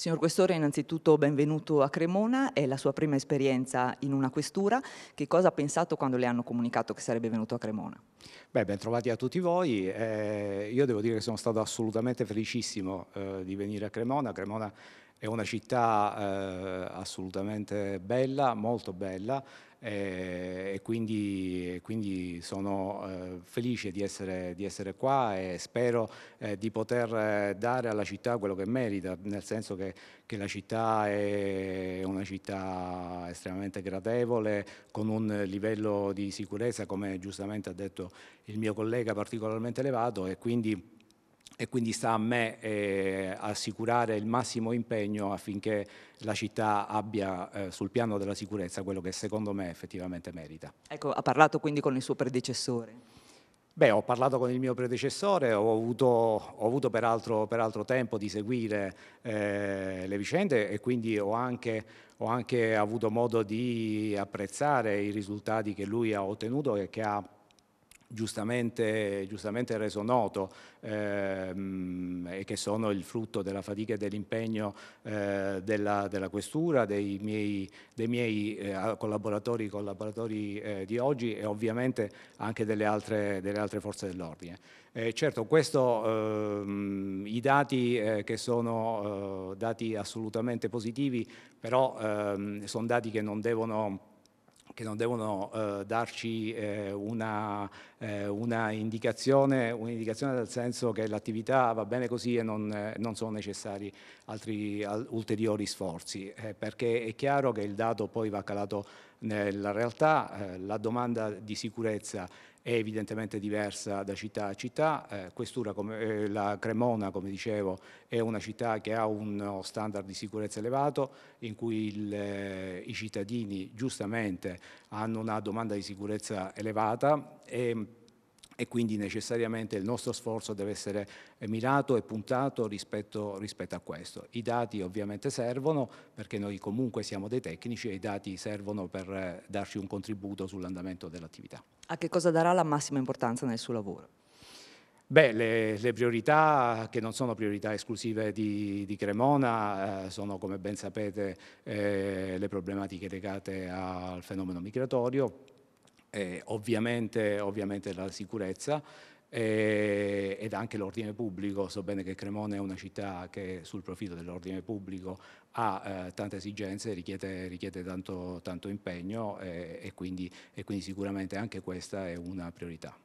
Signor Questore, innanzitutto benvenuto a Cremona, è la sua prima esperienza in una questura. Che cosa ha pensato quando le hanno comunicato che sarebbe venuto a Cremona? Beh, ben trovati a tutti voi. Eh, io devo dire che sono stato assolutamente felicissimo eh, di venire a Cremona. Cremona è una città eh, assolutamente bella, molto bella eh, e quindi, quindi sono eh, felice di essere, di essere, qua e spero eh, di poter eh, dare alla città quello che merita, nel senso che, che la città è una città estremamente gradevole, con un livello di sicurezza, come giustamente ha detto il mio collega, particolarmente elevato e quindi e quindi sta a me eh, assicurare il massimo impegno affinché la città abbia eh, sul piano della sicurezza quello che secondo me effettivamente merita. Ecco, ha parlato quindi con il suo predecessore? Beh, ho parlato con il mio predecessore, ho avuto, ho avuto peraltro, peraltro, tempo di seguire eh, le vicende e quindi ho anche, ho anche avuto modo di apprezzare i risultati che lui ha ottenuto e che ha Giustamente, giustamente, reso noto ehm, e che sono il frutto della fatica e dell'impegno eh, della, della, Questura, dei miei, dei miei eh, collaboratori, collaboratori eh, di oggi e ovviamente anche delle altre, delle altre forze dell'ordine. Eh, certo, questo, ehm, i dati eh, che sono eh, dati assolutamente positivi, però ehm, sono dati che non devono che non devono eh, darci eh, una, eh, una indicazione, un'indicazione nel senso che l'attività va bene così e non, eh, non sono necessari altri al, ulteriori sforzi, eh, perché è chiaro che il dato poi va calato nella realtà eh, la domanda di sicurezza è evidentemente diversa da città a città. Eh, questura, come, eh, la Cremona, come dicevo, è una città che ha uno eh, standard di sicurezza elevato, in cui il, eh, i cittadini giustamente hanno una domanda di sicurezza elevata. E, e quindi necessariamente il nostro sforzo deve essere eh, mirato e puntato rispetto, rispetto, a questo. I dati ovviamente servono perché noi comunque siamo dei tecnici e i dati servono per eh, darci un contributo sull'andamento dell'attività. A che cosa darà la massima importanza nel suo lavoro? Beh, le, le, priorità che non sono priorità esclusive di, di Cremona eh, sono come ben sapete eh, le problematiche legate al fenomeno migratorio, eh, ovviamente, ovviamente, la sicurezza eh, ed anche l'ordine pubblico. So bene che Cremona è una città che sul profilo dell'ordine pubblico ha eh, tante esigenze, richiede, richiede tanto, tanto, impegno eh, e quindi, e quindi sicuramente anche questa è una priorità.